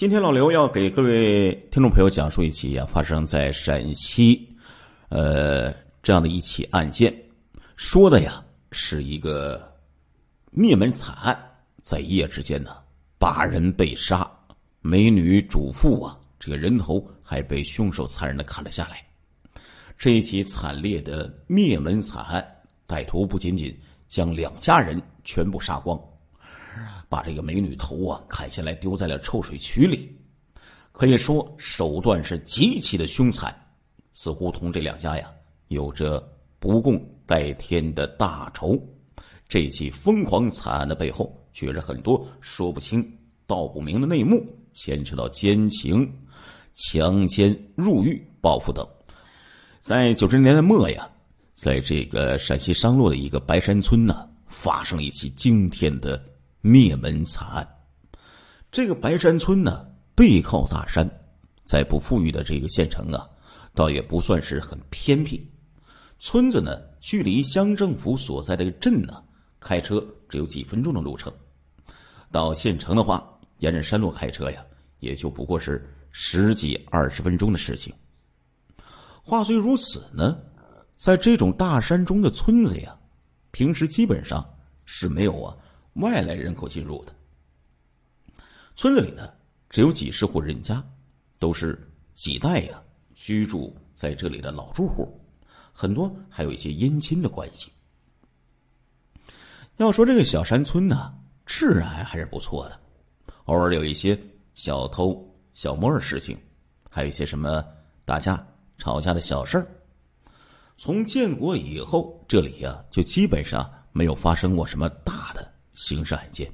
今天老刘要给各位听众朋友讲述一起啊发生在陕西，呃这样的一起案件，说的呀是一个灭门惨案，在一夜之间呢八人被杀，美女主妇啊，这个人头还被凶手残忍的砍了下来，这一起惨烈的灭门惨案，歹徒不仅仅将两家人全部杀光。把这个美女头啊砍下来丢在了臭水渠里，可以说手段是极其的凶残，似乎同这两家呀有着不共戴天的大仇。这起疯狂惨案的背后，确实很多说不清道不明的内幕，牵扯到奸情、强奸、入狱、报复等。在九十年代末呀，在这个陕西商洛的一个白山村呢，发生了一起惊天的。灭门惨案，这个白山村呢，背靠大山，在不富裕的这个县城啊，倒也不算是很偏僻。村子呢，距离乡政府所在的镇呢，开车只有几分钟的路程。到县城的话，沿着山路开车呀，也就不过是十几二十分钟的事情。话虽如此呢，在这种大山中的村子呀，平时基本上是没有啊。外来人口进入的村子里呢，只有几十户人家，都是几代呀居住在这里的老住户，很多还有一些姻亲的关系。要说这个小山村呢，治安还是不错的，偶尔有一些小偷小摸的事情，还有一些什么打架、吵架的小事儿。从建国以后，这里呀就基本上没有发生过什么大的。刑事案件。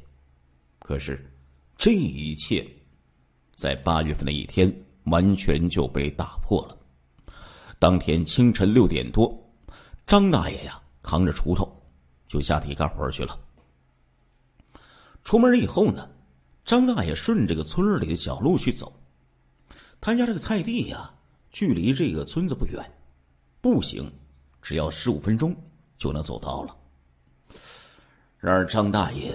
可是这一切在八月份的一天完全就被打破了。当天清晨六点多，张大爷呀扛着锄头就下地干活去了。出门以后呢，张大爷顺这个村里的小路去走，他家这个菜地呀距离这个村子不远，步行只要十五分钟就能走到了。然而，张大爷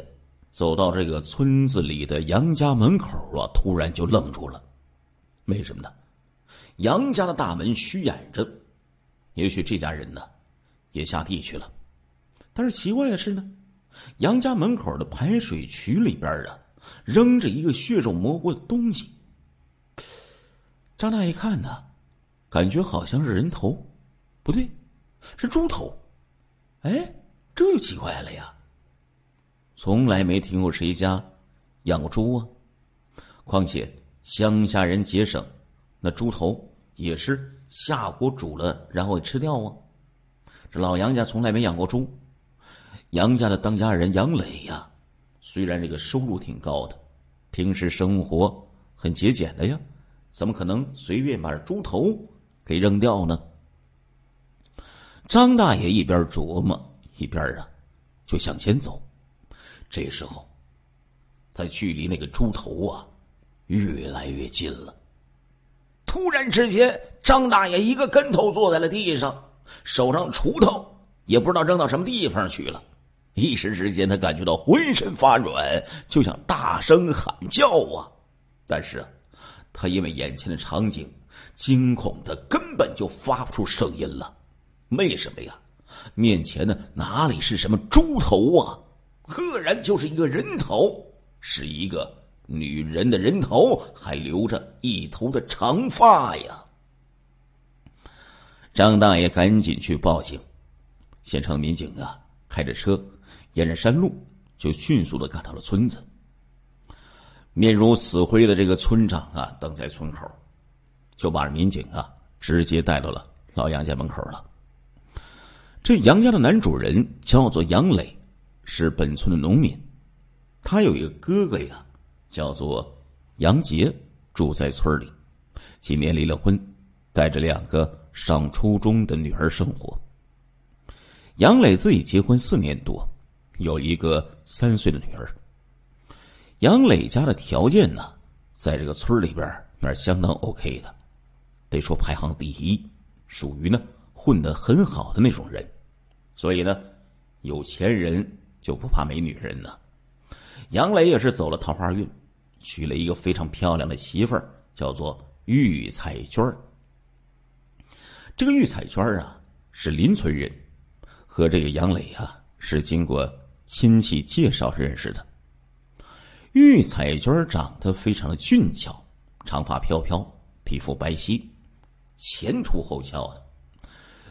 走到这个村子里的杨家门口啊，突然就愣住了。为什么呢？杨家的大门虚掩着，也许这家人呢也下地去了。但是奇怪的是呢，杨家门口的排水渠里边啊，扔着一个血肉模糊的东西。张大爷看呢，感觉好像是人头，不对，是猪头。哎，这就奇怪了呀。从来没听过谁家养过猪啊！况且乡下人节省，那猪头也是下锅煮了然后吃掉啊。这老杨家从来没养过猪，杨家的当家人杨磊呀，虽然这个收入挺高的，平时生活很节俭的呀，怎么可能随便把猪头给扔掉呢？张大爷一边琢磨一边啊，就向前走。这时候，他距离那个猪头啊越来越近了。突然之间，张大爷一个跟头坐在了地上，手上锄头也不知道扔到什么地方去了。一时之间，他感觉到浑身发软，就想大声喊叫啊！但是，他因为眼前的场景惊恐的，根本就发不出声音了。为什么呀？面前呢，哪里是什么猪头啊？赫然就是一个人头，是一个女人的人头，还留着一头的长发呀！张大爷赶紧去报警，现场民警啊，开着车沿着山路就迅速的赶到了村子。面如死灰的这个村长啊，等在村口，就把民警啊直接带到了老杨家门口了。这杨家的男主人叫做杨磊。是本村的农民，他有一个哥哥呀，叫做杨杰，住在村里。今年离了婚，带着两个上初中的女儿生活。杨磊自己结婚四年多，有一个三岁的女儿。杨磊家的条件呢，在这个村里边那是相当 OK 的，得说排行第一，属于呢混得很好的那种人。所以呢，有钱人。就不怕没女人呢？杨磊也是走了桃花运，娶了一个非常漂亮的媳妇儿，叫做玉彩娟。这个玉彩娟啊，是邻村人，和这个杨磊啊是经过亲戚介绍认识的。玉彩娟长得非常的俊俏，长发飘飘，皮肤白皙，前凸后翘的，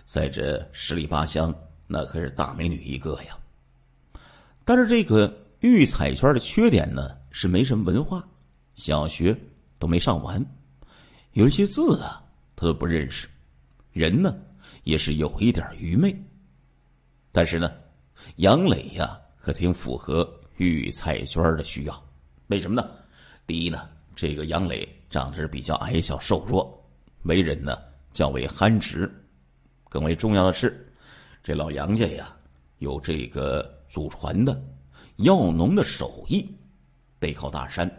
在这十里八乡那可是大美女一个呀。但是这个玉彩娟的缺点呢是没什么文化，小学都没上完，有一些字啊他都不认识，人呢也是有一点愚昧。但是呢，杨磊呀可挺符合玉彩娟的需要，为什么呢？第一呢，这个杨磊长得是比较矮小瘦弱，为人呢较为憨直，更为重要的是，这老杨家呀有这个。祖传的药农的手艺，背靠大山，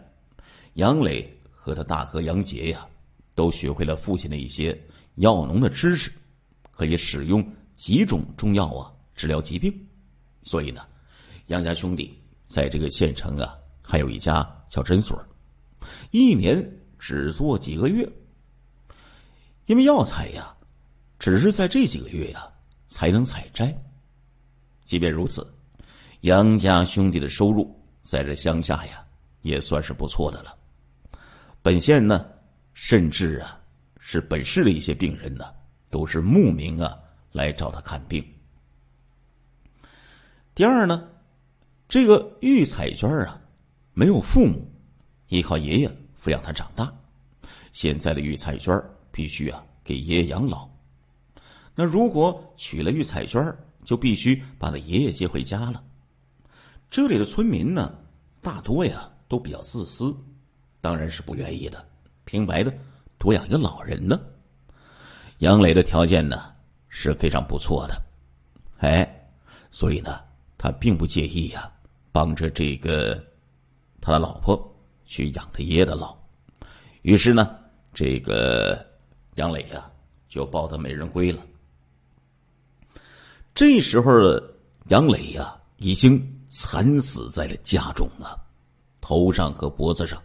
杨磊和他大哥杨杰呀，都学会了父亲的一些药农的知识，可以使用几种中药啊治疗疾病。所以呢，杨家兄弟在这个县城啊，还有一家小诊所，一年只做几个月，因为药材呀，只是在这几个月呀才能采摘。即便如此。杨家兄弟的收入，在这乡下呀，也算是不错的了。本县呢，甚至啊，是本市的一些病人呢，都是慕名啊来找他看病。第二呢，这个玉彩娟儿啊，没有父母，依靠爷爷抚养他长大。现在的玉彩娟儿必须啊，给爷爷养老。那如果娶了玉彩娟儿，就必须把他爷爷接回家了。这里的村民呢，大多呀都比较自私，当然是不愿意的。平白的多养一个老人呢，杨磊的条件呢是非常不错的，哎，所以呢他并不介意呀，帮着这个他的老婆去养他爷爷的老。于是呢，这个杨磊呀就抱得美人归了。这时候，的杨磊呀已经。惨死在了家中啊！头上和脖子上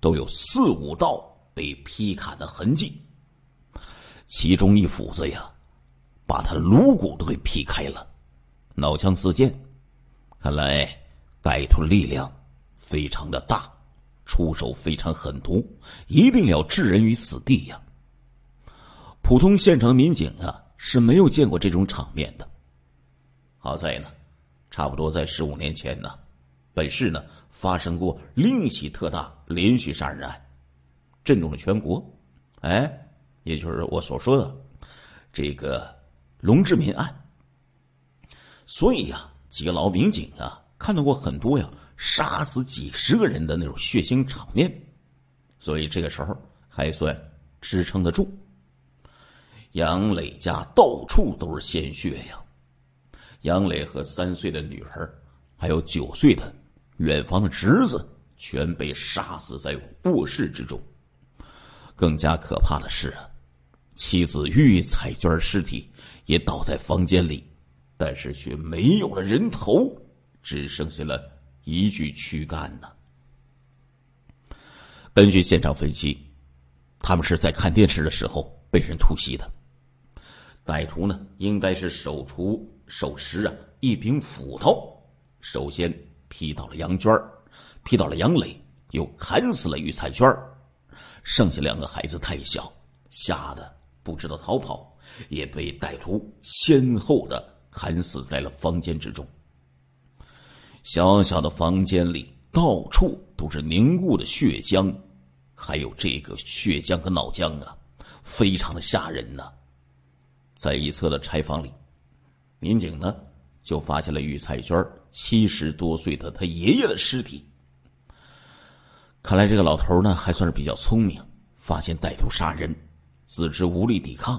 都有四五道被劈砍的痕迹，其中一斧子呀，把他颅骨都给劈开了，脑浆四溅。看来歹徒力量非常的大，出手非常狠毒，一定要置人于死地呀！普通现场民警啊是没有见过这种场面的，好在呢。差不多在十五年前呢，本市呢发生过另起特大连续杀人案，震动了全国。哎，也就是我所说的这个龙志民案。所以呀，几个老民警啊，看到过很多呀杀死几十个人的那种血腥场面，所以这个时候还算支撑得住。杨磊家到处都是鲜血呀。杨磊和三岁的女儿，还有九岁的远房的侄子，全被杀死在卧室之中。更加可怕的是啊，妻子玉彩娟尸体也倒在房间里，但是却没有了人头，只剩下了一具躯干呢。根据现场分析，他们是在看电视的时候被人突袭的。歹徒呢，应该是手出。手持啊一柄斧头，首先劈到了杨娟儿，劈到了杨磊，又砍死了于彩娟儿。剩下两个孩子太小，吓得不知道逃跑，也被歹徒先后的砍死在了房间之中。小小的房间里到处都是凝固的血浆，还有这个血浆和脑浆啊，非常的吓人呐！在一侧的柴房里。民警呢，就发现了玉彩娟七十多岁的他爷爷的尸体。看来这个老头呢，还算是比较聪明，发现歹徒杀人，自知无力抵抗，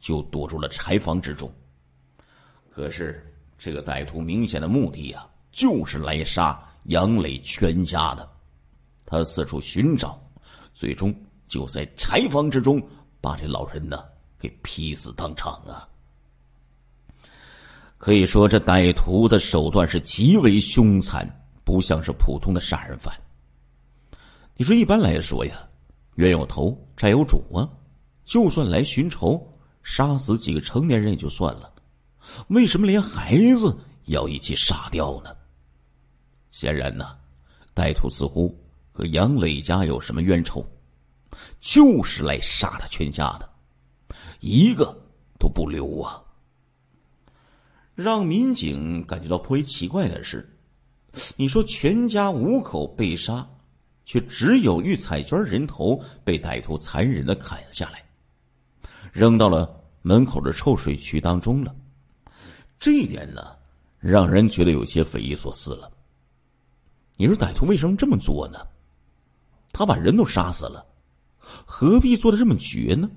就躲入了柴房之中。可是这个歹徒明显的目的啊，就是来杀杨磊全家的。他四处寻找，最终就在柴房之中，把这老人呢给劈死当场啊。可以说，这歹徒的手段是极为凶残，不像是普通的杀人犯。你说，一般来说呀，冤有头，债有主啊。就算来寻仇，杀死几个成年人也就算了，为什么连孩子要一起杀掉呢？显然呢，歹徒似乎和杨磊家有什么冤仇，就是来杀他全家的，一个都不留啊。让民警感觉到颇为奇怪的是，你说全家五口被杀，却只有玉彩娟人头被歹徒残忍的砍了下来，扔到了门口的臭水渠当中了。这一点呢，让人觉得有些匪夷所思了。你说歹徒为什么这么做呢？他把人都杀死了，何必做的这么绝呢？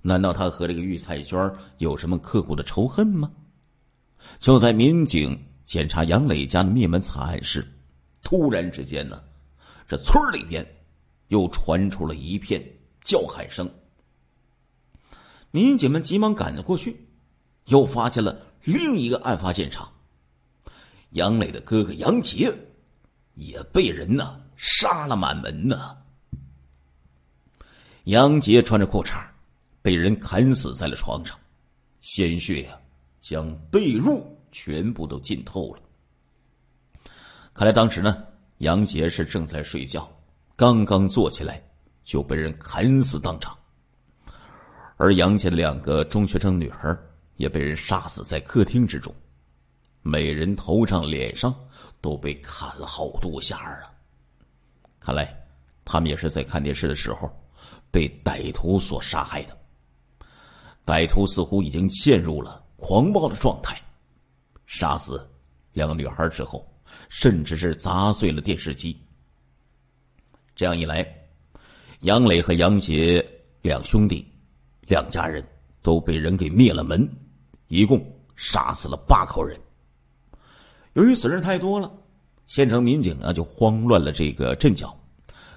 难道他和这个玉彩娟有什么刻骨的仇恨吗？就在民警检查杨磊家的灭门惨案时，突然之间呢，这村里边又传出了一片叫喊声。民警们急忙赶了过去，又发现了另一个案发现场。杨磊的哥哥杨杰也被人呢杀了满门呢。杨杰穿着裤衩，被人砍死在了床上，鲜血呀。将被褥全部都浸透了。看来当时呢，杨杰是正在睡觉，刚刚坐起来就被人砍死当场。而杨杰的两个中学生女孩也被人杀死在客厅之中，每人头上、脸上都被砍了好多下啊！看来他们也是在看电视的时候被歹徒所杀害的。歹徒似乎已经陷入了。狂暴的状态，杀死两个女孩之后，甚至是砸碎了电视机。这样一来，杨磊和杨杰两兄弟、两家人都被人给灭了门，一共杀死了八口人。由于死人太多了，县城民警啊就慌乱了这个阵脚，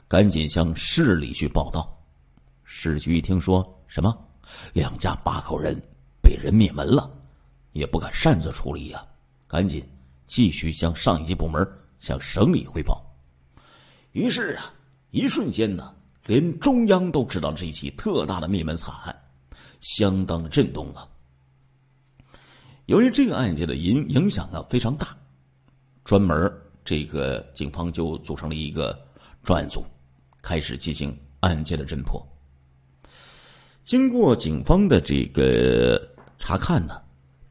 赶紧向市里去报道。市局一听说什么，两家八口人。被人灭门了，也不敢擅自处理呀，赶紧继续向上一级部门、向省里汇报。于是啊，一瞬间呢，连中央都知道这这起特大的灭门惨案，相当的震动啊。由于这个案件的影影响啊非常大，专门这个警方就组成了一个专案组，开始进行案件的侦破。经过警方的这个。查看呢，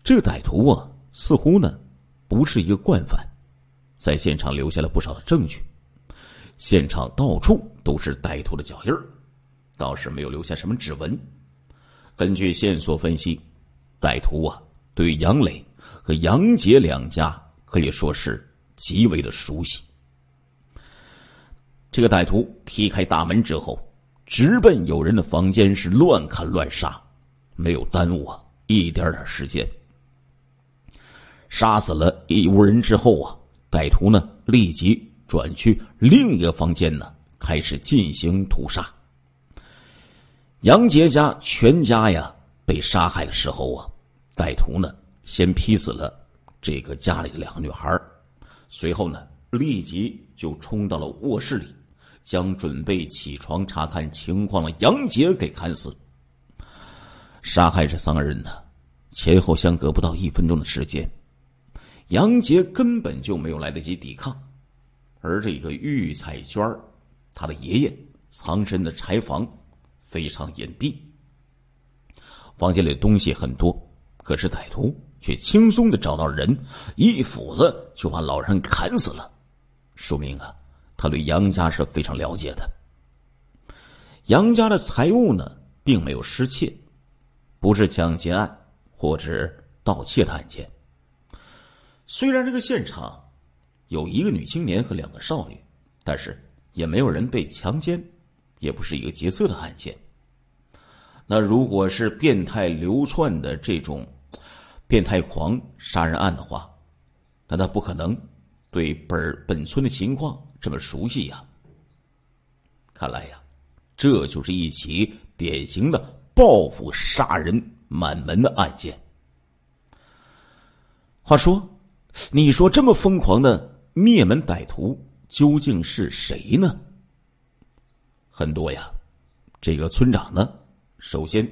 这歹徒啊，似乎呢不是一个惯犯，在现场留下了不少的证据，现场到处都是歹徒的脚印倒是没有留下什么指纹。根据线索分析，歹徒啊对杨磊和杨杰两家可以说是极为的熟悉。这个歹徒踢开大门之后，直奔有人的房间是乱砍乱杀，没有耽误啊。一点点时间，杀死了一屋人之后啊，歹徒呢立即转去另一个房间呢，开始进行屠杀。杨杰家全家呀被杀害的时候啊，歹徒呢先劈死了这个家里的两个女孩随后呢立即就冲到了卧室里，将准备起床查看情况的杨杰给砍死。杀害这三个人呢，前后相隔不到一分钟的时间，杨杰根本就没有来得及抵抗，而这个玉彩娟儿，她的爷爷藏身的柴房非常隐蔽，房间里的东西很多，可是歹徒却轻松的找到人，一斧子就把老人砍死了，说明啊，他对杨家是非常了解的，杨家的财物呢，并没有失窃。不是抢劫案，或者盗窃的案件。虽然这个现场有一个女青年和两个少女，但是也没有人被强奸，也不是一个劫色的案件。那如果是变态流窜的这种变态狂杀人案的话，那他不可能对本本村的情况这么熟悉呀。看来呀，这就是一起典型的。报复杀人满门的案件。话说，你说这么疯狂的灭门歹徒究竟是谁呢？很多呀，这个村长呢，首先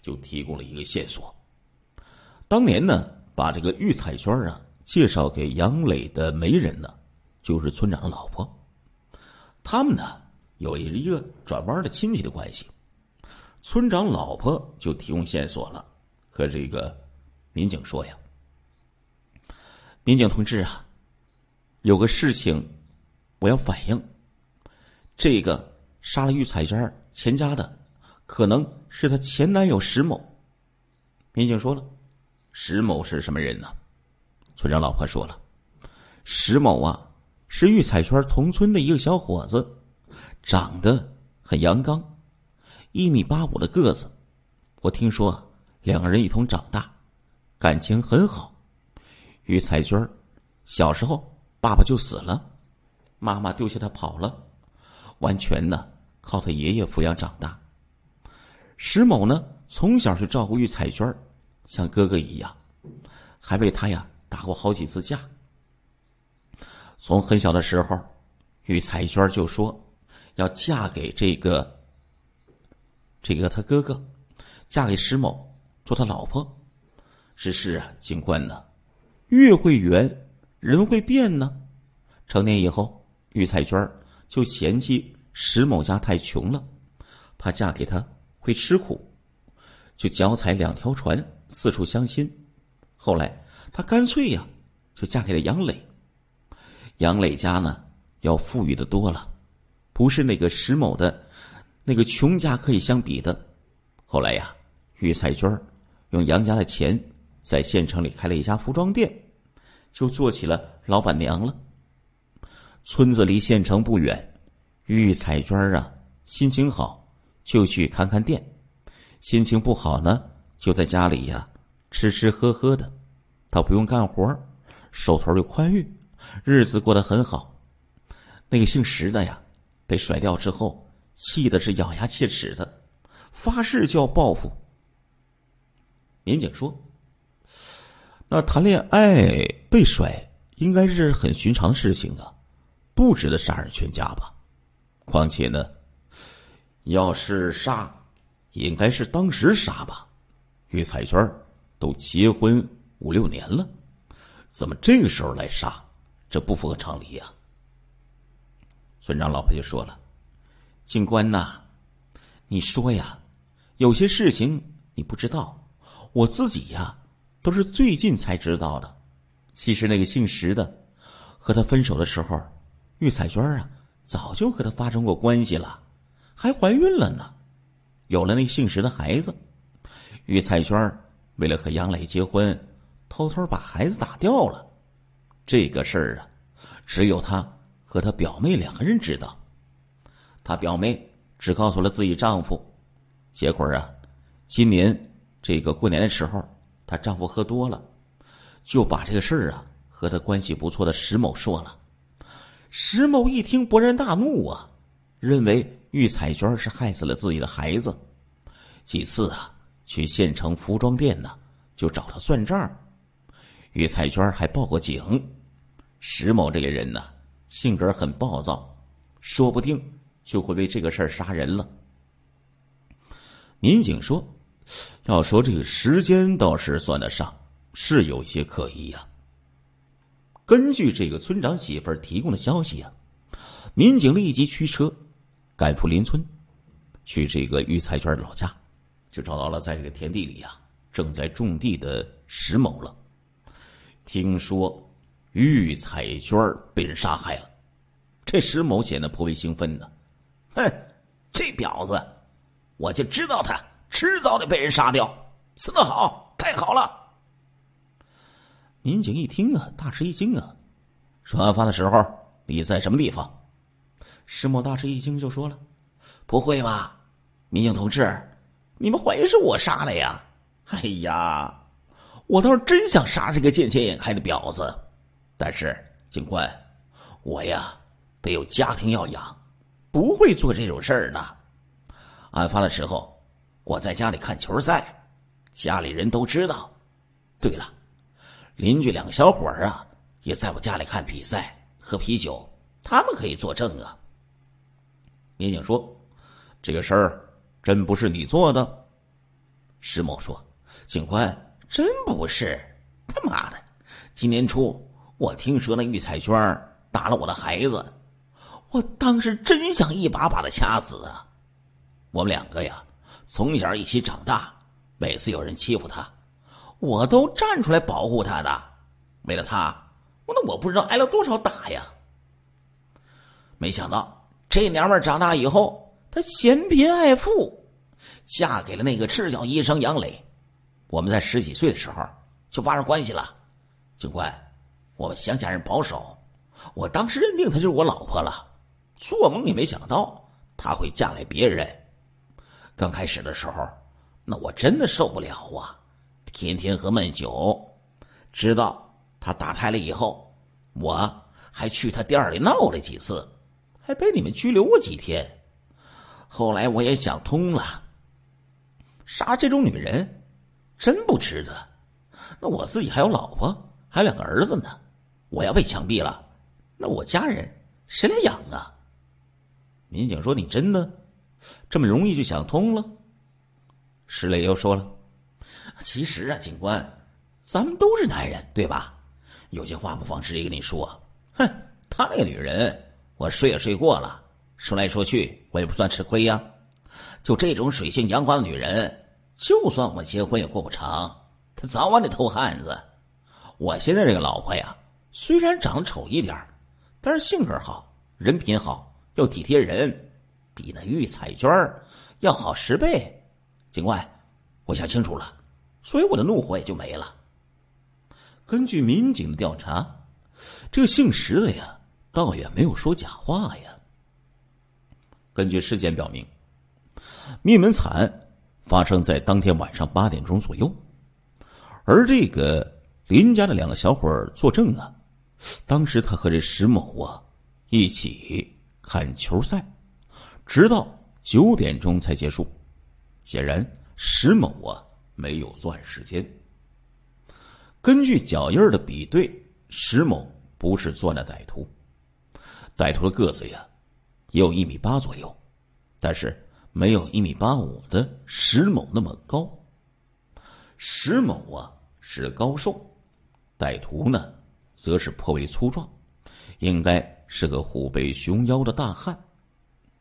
就提供了一个线索：当年呢，把这个玉彩娟啊介绍给杨磊的媒人呢，就是村长的老婆，他们呢有一个转弯的亲戚的关系。村长老婆就提供线索了，和这个民警说呀：“民警同志啊，有个事情我要反映，这个杀了玉彩娟钱家的，可能是她前男友石某。”民警说了：“石某是什么人呢？”村长老婆说了：“石某啊，是玉彩娟同村的一个小伙子，长得很阳刚。”一米八五的个子，我听说两个人一同长大，感情很好。于彩娟小时候爸爸就死了，妈妈丢下她跑了，完全呢靠她爷爷抚养长大。石某呢从小就照顾于彩娟像哥哥一样，还为她呀打过好几次架。从很小的时候，于彩娟就说要嫁给这个。这个他哥哥，嫁给石某做他老婆，只是啊，尽管呢，月会圆，人会变呢。成年以后，玉彩娟就嫌弃石某家太穷了，怕嫁给他会吃苦，就脚踩两条船四处相亲。后来，她干脆呀，就嫁给了杨磊。杨磊家呢，要富裕的多了，不是那个石某的。那个穷家可以相比的。后来呀，玉彩娟儿用杨家的钱在县城里开了一家服装店，就做起了老板娘了。村子离县城不远，玉彩娟儿啊心情好就去看看店，心情不好呢就在家里呀吃吃喝喝的。她不用干活，手头又宽裕，日子过得很好。那个姓石的呀，被甩掉之后。气的是咬牙切齿的，发誓就要报复。民警说：“那谈恋爱被甩应该是很寻常的事情啊，不值得杀人全家吧？况且呢，要是杀，应该是当时杀吧？与彩娟都结婚五六年了，怎么这个时候来杀？这不符合常理呀。”村长老婆就说了。警官呐，你说呀，有些事情你不知道，我自己呀都是最近才知道的。其实那个姓石的和他分手的时候，玉彩娟啊早就和他发生过关系了，还怀孕了呢。有了那姓石的孩子，玉彩娟为了和杨磊结婚，偷偷把孩子打掉了。这个事儿啊，只有他和他表妹两个人知道。她表妹只告诉了自己丈夫，结果啊，今年这个过年的时候，她丈夫喝多了，就把这个事儿啊和她关系不错的石某说了。石某一听勃然大怒啊，认为玉彩娟是害死了自己的孩子，几次啊去县城服装店呢就找她算账。玉彩娟还报过警。石某这个人呢，性格很暴躁，说不定。就会为这个事儿杀人了。民警说：“要说这个时间倒是算得上是有些可疑呀。”根据这个村长媳妇儿提供的消息啊，民警立即驱车赶赴邻村，去这个于彩娟的老家，就找到了在这个田地里呀正在种地的石某了。听说于彩娟被人杀害了，这石某显得颇为兴奋呢。哼，这婊子，我就知道他迟早得被人杀掉。死得好，太好了！民警一听啊，大吃一惊啊。案发的时候你在什么地方？石墨大吃一惊，就说了：“不会吧，民警同志，你们怀疑是我杀的呀？”哎呀，我倒是真想杀这个见钱眼开的婊子，但是警官，我呀得有家庭要养。不会做这种事儿的。案发的时候，我在家里看球赛，家里人都知道。对了，邻居两个小伙儿啊，也在我家里看比赛、喝啤酒，他们可以作证啊。民警说：“这个事儿真不是你做的。”石某说：“警官，真不是。他妈的，今年初我听说那玉彩娟打了我的孩子。”我当时真想一把把他掐死啊！我们两个呀，从小一起长大，每次有人欺负他，我都站出来保护他的。为了他，我那我不知道挨了多少打呀。没想到这娘们长大以后，她嫌贫爱富，嫁给了那个赤脚医生杨磊。我们在十几岁的时候就发生关系了。警官，我们乡下人保守，我当时认定她就是我老婆了。做梦也没想到她会嫁来别人。刚开始的时候，那我真的受不了啊！天天喝闷酒，直到她打胎了以后，我还去她店里闹了几次，还被你们拘留过几天。后来我也想通了，杀这种女人真不值得。那我自己还有老婆，还有两个儿子呢。我要被枪毙了，那我家人谁来养啊？民警说：“你真的这么容易就想通了？”石磊又说了：“其实啊，警官，咱们都是男人，对吧？有些话不妨直接跟你说。哼，她那个女人，我睡也睡过了。说来说去，我也不算吃亏呀。就这种水性杨花的女人，就算我们结婚也过不长。她早晚得偷汉子。我现在这个老婆呀，虽然长得丑一点，但是性格好，人品好。”要体贴人，比那玉彩娟要好十倍。警官，我想清楚了，所以我的怒火也就没了。根据民警的调查，这姓石的呀，倒也没有说假话呀。根据尸检表明，灭门惨发生在当天晚上八点钟左右，而这个林家的两个小伙作证啊，当时他和这石某啊一起。看球赛，直到九点钟才结束。显然，石某啊没有作案时间。根据脚印的比对，石某不是作案歹徒。歹徒的个子呀，也有一米八左右，但是没有一米八五的石某那么高。石某啊是高瘦，歹徒呢则是颇为粗壮，应该。是个虎背熊腰的大汉，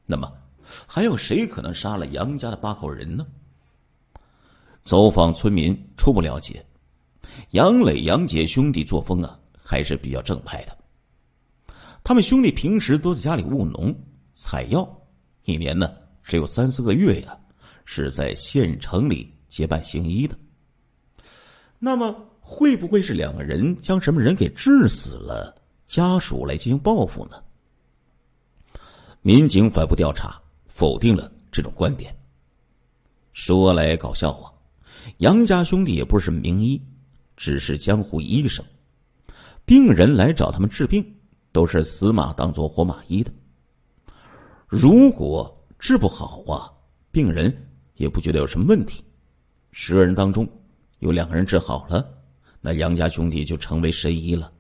那么还有谁可能杀了杨家的八口人呢？走访村民初步了解，杨磊、杨杰兄弟作风啊还是比较正派的。他们兄弟平时都在家里务农采药，一年呢只有三四个月呀是在县城里结伴行医的。那么会不会是两个人将什么人给治死了？家属来进行报复呢？民警反复调查，否定了这种观点。说来搞笑啊，杨家兄弟也不是名医，只是江湖医生。病人来找他们治病，都是死马当做活马医的。如果治不好啊，病人也不觉得有什么问题。十个人当中有两个人治好了，那杨家兄弟就成为神医了。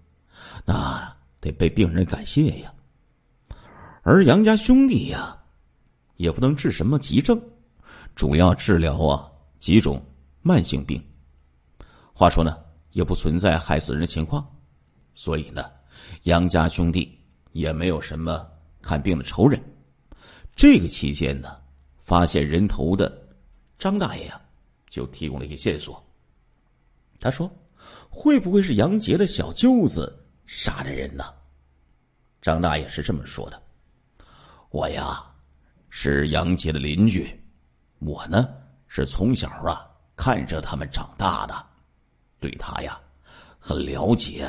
那。得被病人感谢呀，而杨家兄弟呀，也不能治什么急症，主要治疗啊几种慢性病。话说呢，也不存在害死人的情况，所以呢，杨家兄弟也没有什么看病的仇人。这个期间呢，发现人头的张大爷呀，就提供了一些线索。他说：“会不会是杨杰的小舅子？”杀的人呢？张大爷是这么说的。我呀，是杨杰的邻居，我呢是从小啊看着他们长大的，对他呀很了解。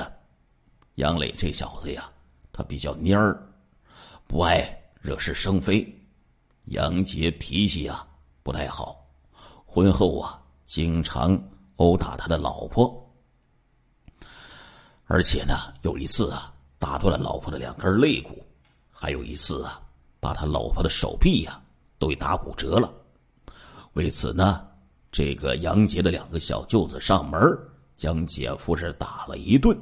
杨磊这小子呀，他比较蔫儿，不爱惹是生非。杨杰脾气啊不太好，婚后啊经常殴打他的老婆。而且呢，有一次啊，打断了老婆的两根肋骨；还有一次啊，把他老婆的手臂呀，都给打骨折了。为此呢，这个杨杰的两个小舅子上门，将姐夫是打了一顿，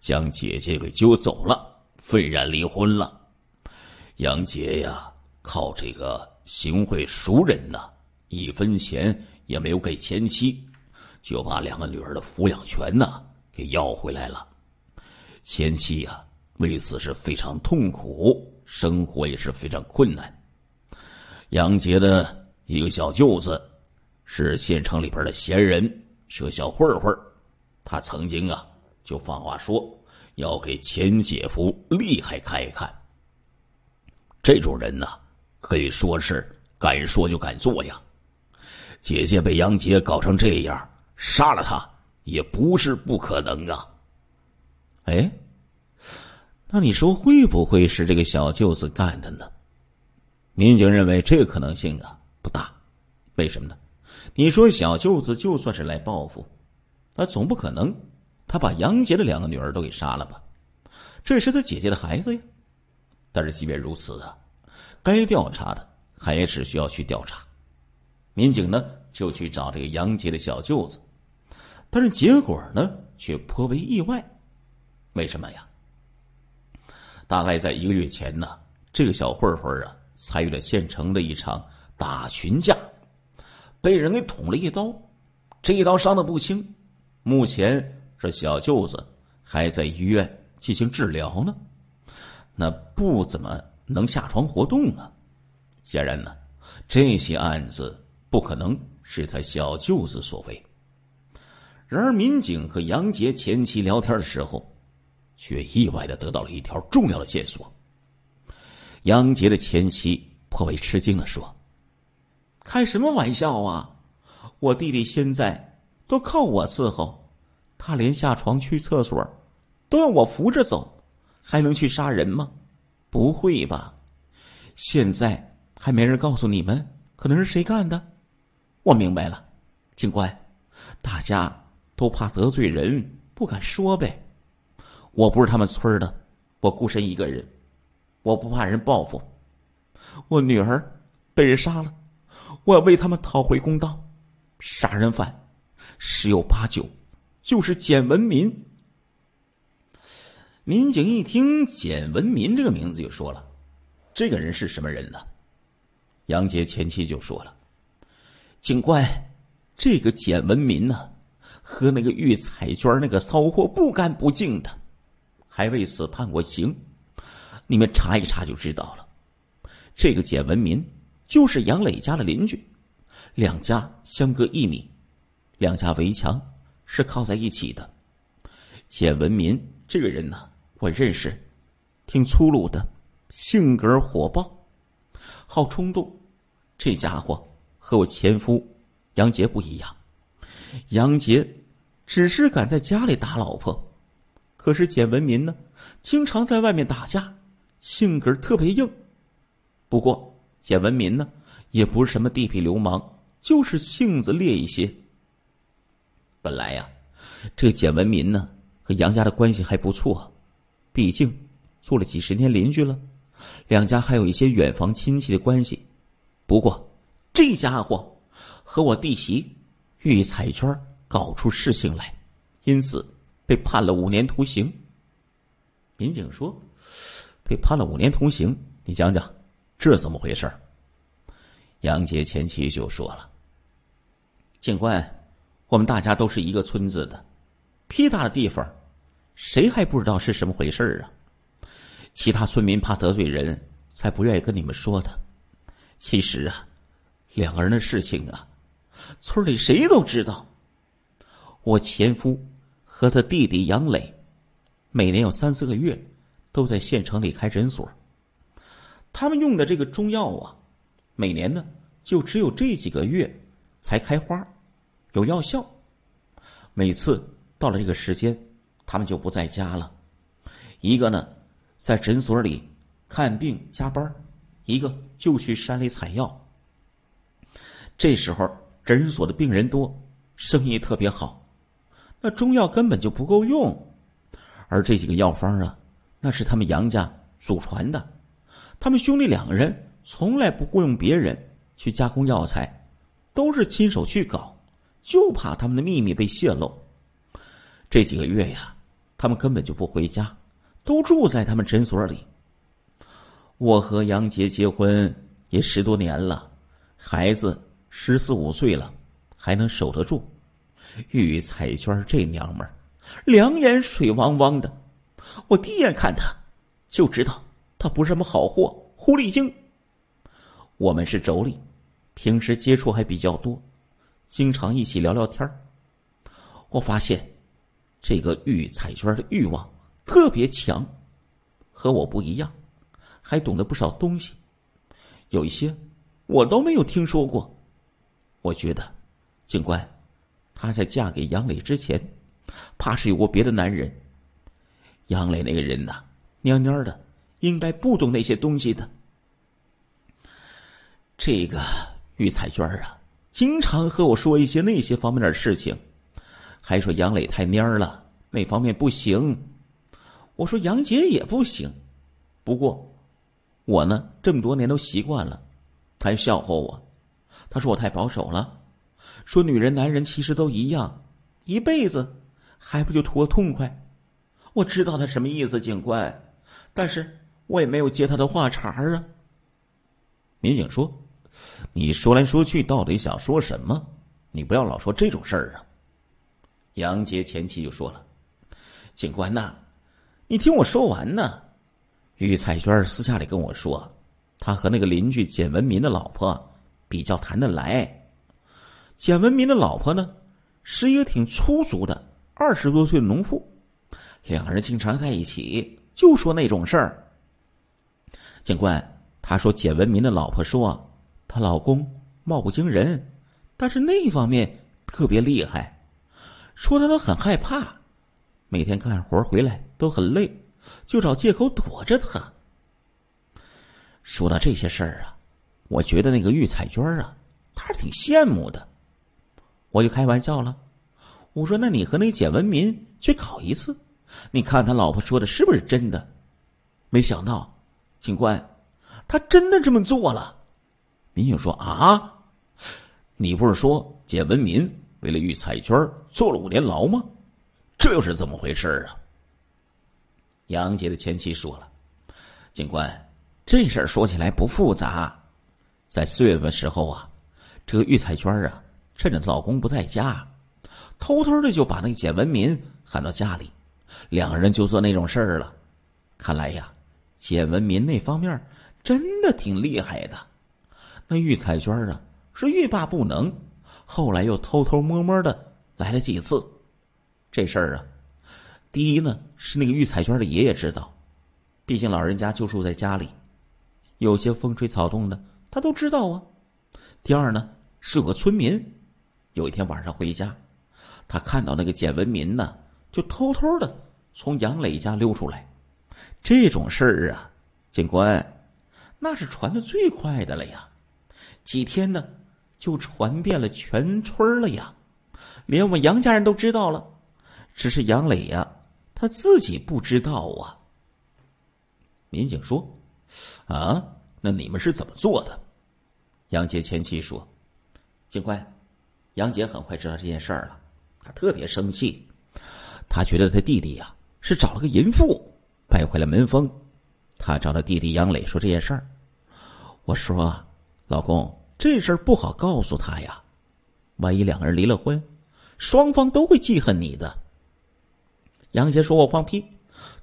将姐姐给揪走了，愤然离婚了。杨杰呀，靠这个行贿熟人呢，一分钱也没有给前妻，就把两个女儿的抚养权呢。给要回来了，前妻呀为此是非常痛苦，生活也是非常困难。杨杰的一个小舅子是县城里边的闲人，是个小混混他曾经啊就放话说要给前姐夫厉害看一看。这种人呢可以说是敢说就敢做呀。姐姐被杨杰搞成这样，杀了他。也不是不可能啊，哎，那你说会不会是这个小舅子干的呢？民警认为这个可能性啊不大，为什么呢？你说小舅子就算是来报复，那总不可能他把杨杰的两个女儿都给杀了吧？这是他姐姐的孩子呀。但是即便如此啊，该调查的还是需要去调查。民警呢就去找这个杨杰的小舅子。但是结果呢，却颇为意外。为什么呀？大概在一个月前呢，这个小混混啊参与了县城的一场打群架，被人给捅了一刀，这一刀伤的不轻。目前这小舅子还在医院进行治疗呢，那不怎么能下床活动啊。显然呢，这些案子不可能是他小舅子所为。然而，民警和杨杰前妻聊天的时候，却意外的得到了一条重要的线索。杨杰的前妻颇为吃惊的说：“开什么玩笑啊！我弟弟现在都靠我伺候，他连下床去厕所都要我扶着走，还能去杀人吗？不会吧！现在还没人告诉你们，可能是谁干的？我明白了，警官，大家。”都怕得罪人，不敢说呗。我不是他们村的，我孤身一个人，我不怕人报复。我女儿被人杀了，我要为他们讨回公道。杀人犯，十有八九就是简文明。民警一听简文明这个名字，就说了：“这个人是什么人呢？”杨杰前妻就说了：“警官，这个简文明呢？”和那个玉彩娟那个骚货不干不净的，还为此判过刑。你们查一查就知道了。这个简文明就是杨磊家的邻居，两家相隔一米，两家围墙是靠在一起的。简文明这个人呢，我认识，挺粗鲁的，性格火爆，好冲动。这家伙和我前夫杨杰不一样。杨杰，只是敢在家里打老婆，可是简文明呢，经常在外面打架，性格特别硬。不过简文明呢，也不是什么地痞流氓，就是性子烈一些。本来呀，这简文明呢和杨家的关系还不错，毕竟做了几十年邻居了，两家还有一些远房亲戚的关系。不过这家伙，和我弟媳。玉彩娟搞出事情来，因此被判了五年徒刑。民警说：“被判了五年徒刑，你讲讲这怎么回事杨杰前妻就说了：“警官，我们大家都是一个村子的，屁大的地方，谁还不知道是什么回事啊？其他村民怕得罪人，才不愿意跟你们说的。其实啊，两个人的事情啊。”村里谁都知道，我前夫和他弟弟杨磊，每年有三四个月都在县城里开诊所。他们用的这个中药啊，每年呢就只有这几个月才开花，有药效。每次到了这个时间，他们就不在家了，一个呢在诊所里看病加班，一个就去山里采药。这时候。诊所的病人多，生意特别好，那中药根本就不够用，而这几个药方啊，那是他们杨家祖传的，他们兄弟两个人从来不雇佣别人去加工药材，都是亲手去搞，就怕他们的秘密被泄露。这几个月呀，他们根本就不回家，都住在他们诊所里。我和杨杰结婚也十多年了，孩子。十四五岁了，还能守得住？玉彩娟这娘们儿，两眼水汪汪的，我第一眼看她就知道她不是什么好货，狐狸精。我们是妯娌，平时接触还比较多，经常一起聊聊天我发现这个玉彩娟的欲望特别强，和我不一样，还懂得不少东西，有一些我都没有听说过。我觉得，警官，她在嫁给杨磊之前，怕是有过别的男人。杨磊那个人呐，蔫蔫的，应该不懂那些东西的。这个玉彩娟啊，经常和我说一些那些方面的事情，还说杨磊太蔫了，那方面不行。我说杨杰也不行，不过我呢，这么多年都习惯了，她笑话我。他说：“我太保守了，说女人、男人其实都一样，一辈子还不就图个痛快？”我知道他什么意思，警官，但是我也没有接他的话茬儿啊。民警说：“你说来说去，到底想说什么？你不要老说这种事儿啊。”杨杰前妻就说了：“警官呐，你听我说完呢。”于彩娟私下里跟我说：“她和那个邻居简文明的老婆。”比较谈得来，简文明的老婆呢是一个挺粗俗的二十多岁的农妇，两个人经常在一起就说那种事儿。警官他说，简文明的老婆说，她老公貌不惊人，但是那方面特别厉害，说他都很害怕，每天干活回来都很累，就找借口躲着他。说到这些事儿啊。我觉得那个玉彩娟啊，她是挺羡慕的，我就开玩笑了。我说：“那你和那简文明去考一次，你看他老婆说的是不是真的？”没想到，警官，他真的这么做了。民警说：“啊，你不是说简文明为了玉彩娟坐了五年牢吗？这又是怎么回事啊？”杨杰的前妻说了：“警官，这事儿说起来不复杂。”在四月份时候啊，这个玉彩娟啊，趁着老公不在家，偷偷的就把那个简文明喊到家里，两人就做那种事儿了。看来呀，简文明那方面真的挺厉害的。那玉彩娟啊是欲罢不能，后来又偷偷摸摸的来了几次。这事儿啊，第一呢是那个玉彩娟的爷爷知道，毕竟老人家就住在家里，有些风吹草动的。他都知道啊。第二呢，是有个村民，有一天晚上回家，他看到那个简文明呢，就偷偷的从杨磊家溜出来。这种事儿啊，警官，那是传的最快的了呀。几天呢，就传遍了全村了呀，连我们杨家人都知道了。只是杨磊呀，他自己不知道啊。民警说：“啊。”那你们是怎么做的？杨杰前妻说：“警官，杨杰很快知道这件事儿了，他特别生气，他觉得他弟弟呀是找了个淫妇，败坏了门风。他找他弟弟杨磊说这件事儿。我说，老公，这事儿不好告诉他呀，万一两个人离了婚，双方都会记恨你的。”杨杰说我放屁，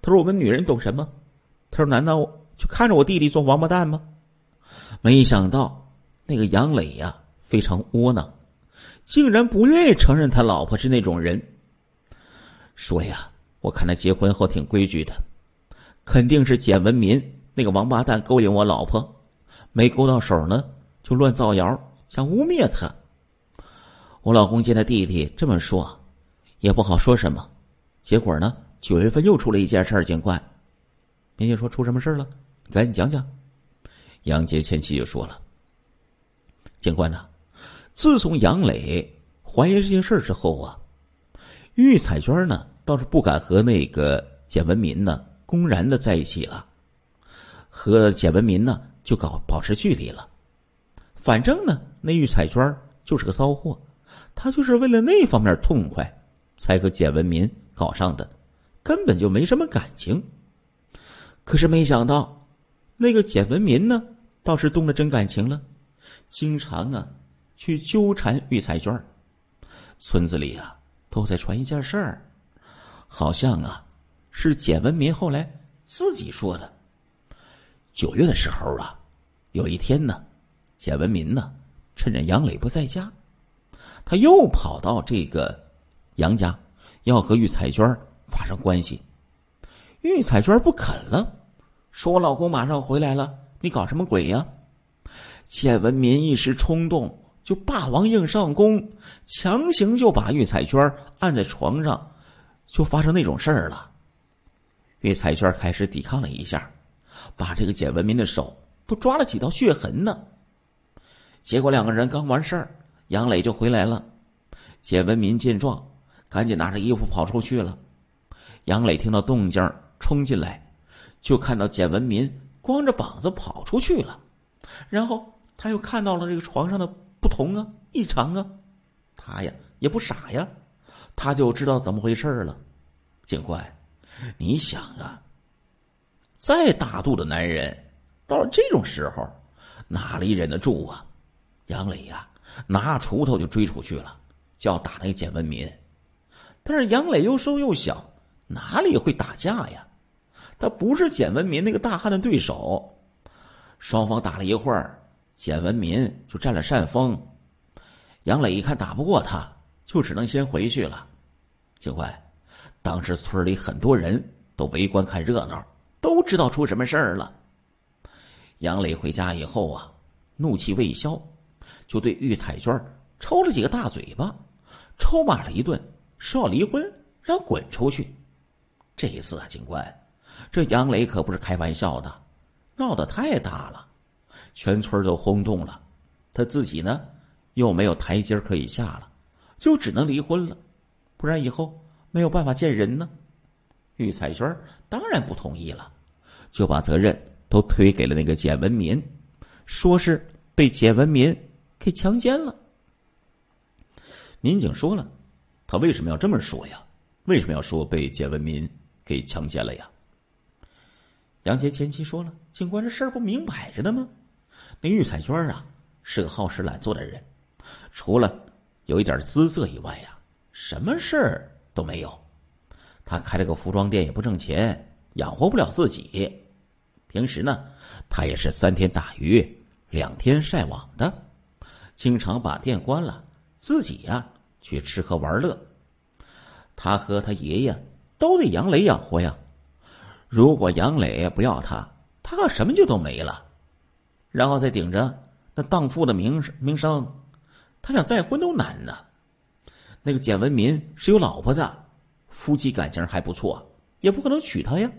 他说我们女人懂什么？他说难道就看着我弟弟做王八蛋吗？没想到那个杨磊呀非常窝囊，竟然不愿意承认他老婆是那种人。说呀，我看他结婚后挺规矩的，肯定是简文明那个王八蛋勾引我老婆，没勾到手呢，就乱造谣想污蔑他。我老公见他弟弟这么说，也不好说什么。结果呢，九月份又出了一件事儿，警官，民警说出什么事儿了？赶紧讲讲，杨杰前妻就说了：“警官呐，自从杨磊怀疑这件事之后啊，玉彩娟呢倒是不敢和那个简文明呢公然的在一起了，和简文明呢就搞保持距离了。反正呢，那玉彩娟就是个骚货，她就是为了那方面痛快才和简文明搞上的，根本就没什么感情。可是没想到。”那个简文明呢，倒是动了真感情了，经常啊，去纠缠玉彩娟儿。村子里啊，都在传一件事儿，好像啊，是简文明后来自己说的。九月的时候啊，有一天呢，简文明呢，趁着杨磊不在家，他又跑到这个杨家，要和玉彩娟儿发生关系，玉彩娟儿不肯了。说我老公马上回来了，你搞什么鬼呀？简文明一时冲动，就霸王硬上弓，强行就把玉彩娟按在床上，就发生那种事儿了。玉彩娟开始抵抗了一下，把这个简文明的手都抓了几道血痕呢。结果两个人刚完事儿，杨磊就回来了。简文明见状，赶紧拿着衣服跑出去了。杨磊听到动静，冲进来。就看到简文明光着膀子跑出去了，然后他又看到了这个床上的不同啊、异常啊，他呀也不傻呀，他就知道怎么回事了。警官，你想啊，再大度的男人到了这种时候，哪里忍得住啊？杨磊呀，拿锄头就追出去了，就要打那简文明，但是杨磊又瘦又小，哪里会打架呀？他不是简文明那个大汉的对手，双方打了一会儿，简文明就占了上风。杨磊一看打不过他，就只能先回去了。警官，当时村里很多人都围观看热闹，都知道出什么事儿了。杨磊回家以后啊，怒气未消，就对玉彩娟抽了几个大嘴巴，抽骂了一顿，说要离婚，让滚出去。这一次啊，警官。这杨磊可不是开玩笑的，闹得太大了，全村都轰动了。他自己呢，又没有台阶可以下了，就只能离婚了，不然以后没有办法见人呢。玉彩娟当然不同意了，就把责任都推给了那个简文民，说是被简文民给强奸了。民警说了，他为什么要这么说呀？为什么要说被简文民给强奸了呀？杨杰前妻说了：“警官，这事儿不明摆着的吗？那玉彩娟啊，是个好吃懒做的人，除了有一点姿色以外呀，什么事儿都没有。他开了个服装店，也不挣钱，养活不了自己。平时呢，他也是三天打鱼两天晒网的，经常把店关了，自己呀去吃喝玩乐。他和他爷爷都得杨磊养活呀。”如果杨磊不要他，他可什么就都没了，然后再顶着那荡妇的名声名声，他想再婚都难呢。那个简文明是有老婆的，夫妻感情还不错，也不可能娶她呀。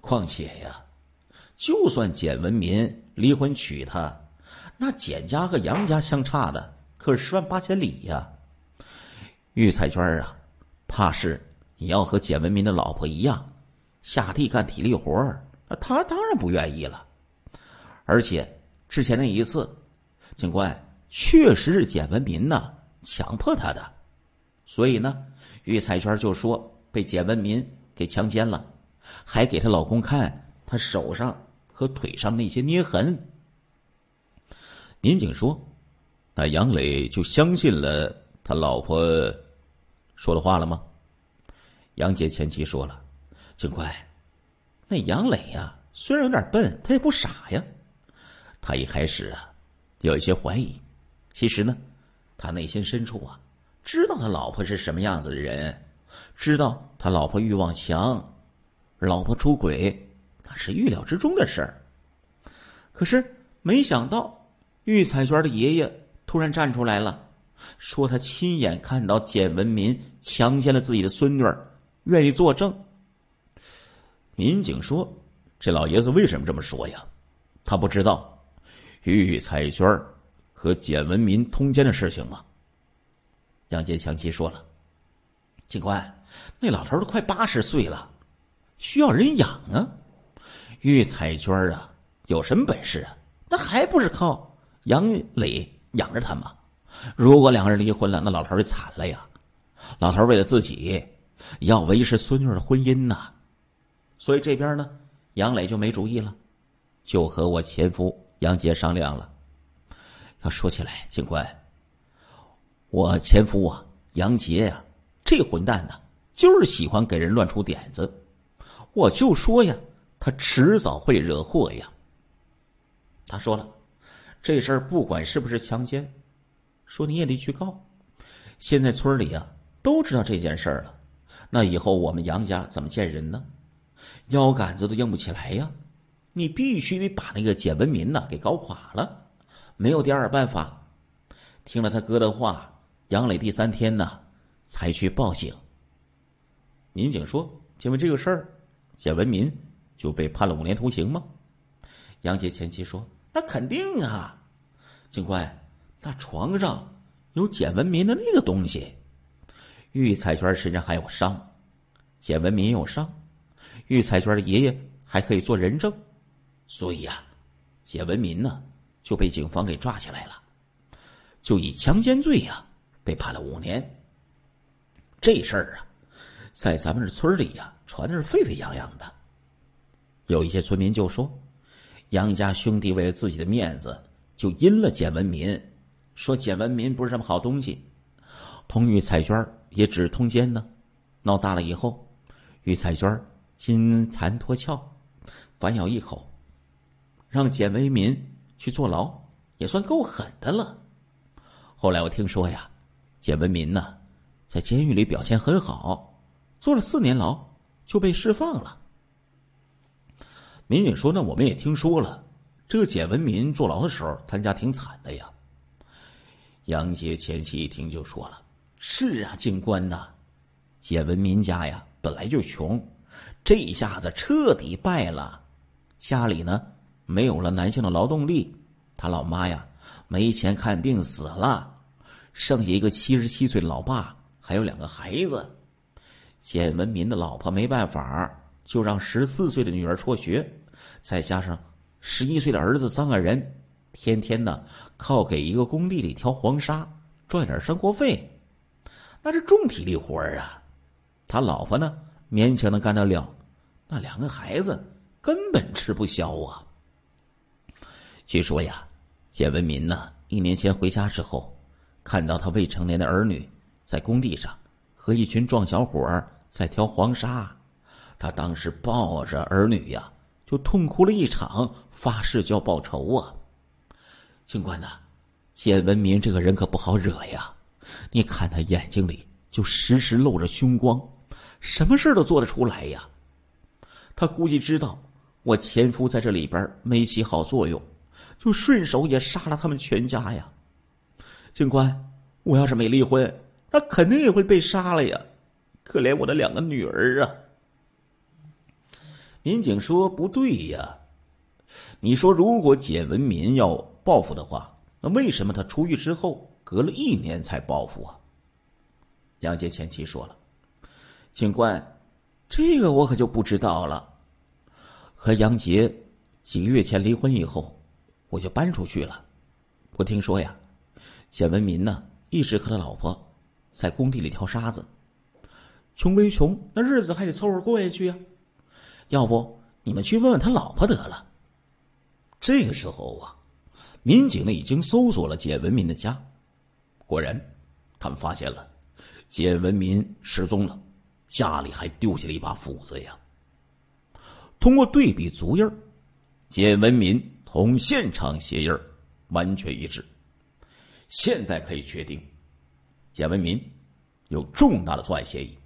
况且呀，就算简文明离婚娶她，那简家和杨家相差的可是十万八千里呀。玉彩娟啊，怕是也要和简文明的老婆一样。下地干体力活儿，当然不愿意了。而且之前那一次，警官确实是简文明呐强迫他的，所以呢，玉彩娟就说被简文明给强奸了，还给她老公看她手上和腿上那些捏痕。民警说，那杨磊就相信了他老婆说的话了吗？杨杰前妻说了。警官，那杨磊呀，虽然有点笨，他也不傻呀。他一开始啊，有一些怀疑。其实呢，他内心深处啊，知道他老婆是什么样子的人，知道他老婆欲望强，老婆出轨那是预料之中的事儿。可是没想到，玉彩娟的爷爷突然站出来了，说他亲眼看到简文明强奸了自己的孙女，愿意作证。民警说：“这老爷子为什么这么说呀？他不知道玉彩娟和简文明通奸的事情吗？”杨杰强妻说了：“警官，那老头都快八十岁了，需要人养啊！玉彩娟啊，有什么本事啊？那还不是靠杨磊养着他吗？如果两个人离婚了，那老头就惨了呀！老头为了自己，要维持孙女的婚姻呢。”所以这边呢，杨磊就没主意了，就和我前夫杨杰商量了。要说起来，警官，我前夫啊，杨杰呀，这混蛋呢，就是喜欢给人乱出点子。我就说呀，他迟早会惹祸呀。他说了，这事儿不管是不是强奸，说你也得去告。现在村里啊都知道这件事儿了，那以后我们杨家怎么见人呢？腰杆子都硬不起来呀！你必须得把那个简文明呐给搞垮了，没有第二办法。听了他哥的话，杨磊第三天呢才去报警。民警说：“请问这个事儿，简文明就被判了五年徒刑吗？”杨杰前妻说：“那肯定啊，警官，那床上有简文明的那个东西，玉彩娟身上还有伤，简文明有伤。”玉彩娟的爷爷还可以做人证，所以呀，简文明呢就被警方给抓起来了，就以强奸罪呀被判了五年。这事儿啊，在咱们这村里呀传的是沸沸扬扬的，有一些村民就说，杨家兄弟为了自己的面子就阴了简文明，说简文明不是什么好东西，同玉彩娟也只通奸呢，闹大了以后，玉彩娟。金蝉脱壳，反咬一口，让简为民去坐牢，也算够狠的了。后来我听说呀，简为民呢，在监狱里表现很好，坐了四年牢就被释放了。民警说：“那我们也听说了，这简为民坐牢的时候，他家挺惨的呀。”杨杰前妻一听就说了：“是啊，警官呐，简为民家呀本来就穷。”这一下子彻底败了，家里呢没有了男性的劳动力，他老妈呀没钱看病死了，剩下一个七十七岁的老爸，还有两个孩子。简文明的老婆没办法，就让十四岁的女儿辍学，再加上十一岁的儿子，三个人天天呢靠给一个工地里挑黄沙赚点生活费，那是重体力活啊。他老婆呢？勉强的干得了，那两个孩子根本吃不消啊。据说呀，简文明呢，一年前回家之后，看到他未成年的儿女在工地上和一群壮小伙儿在挑黄沙，他当时抱着儿女呀，就痛哭了一场，发誓就要报仇啊。警官呐，简文明这个人可不好惹呀，你看他眼睛里就时时露着凶光。什么事都做得出来呀！他估计知道我前夫在这里边没起好作用，就顺手也杀了他们全家呀！警官，我要是没离婚，他肯定也会被杀了呀！可怜我的两个女儿啊！民警说：“不对呀，你说如果简文明要报复的话，那为什么他出狱之后隔了一年才报复啊？”杨杰前妻说了。警官，这个我可就不知道了。和杨杰几个月前离婚以后，我就搬出去了。我听说呀，简文明呢一直和他老婆在工地里挑沙子，穷归穷，那日子还得凑合过下去呀。要不你们去问问他老婆得了。这个时候啊，民警呢已经搜索了简文明的家，果然，他们发现了，简文明失踪了。家里还丢下了一把斧子呀。通过对比足印简文明同现场鞋印完全一致。现在可以确定，简文明有重大的作案嫌疑。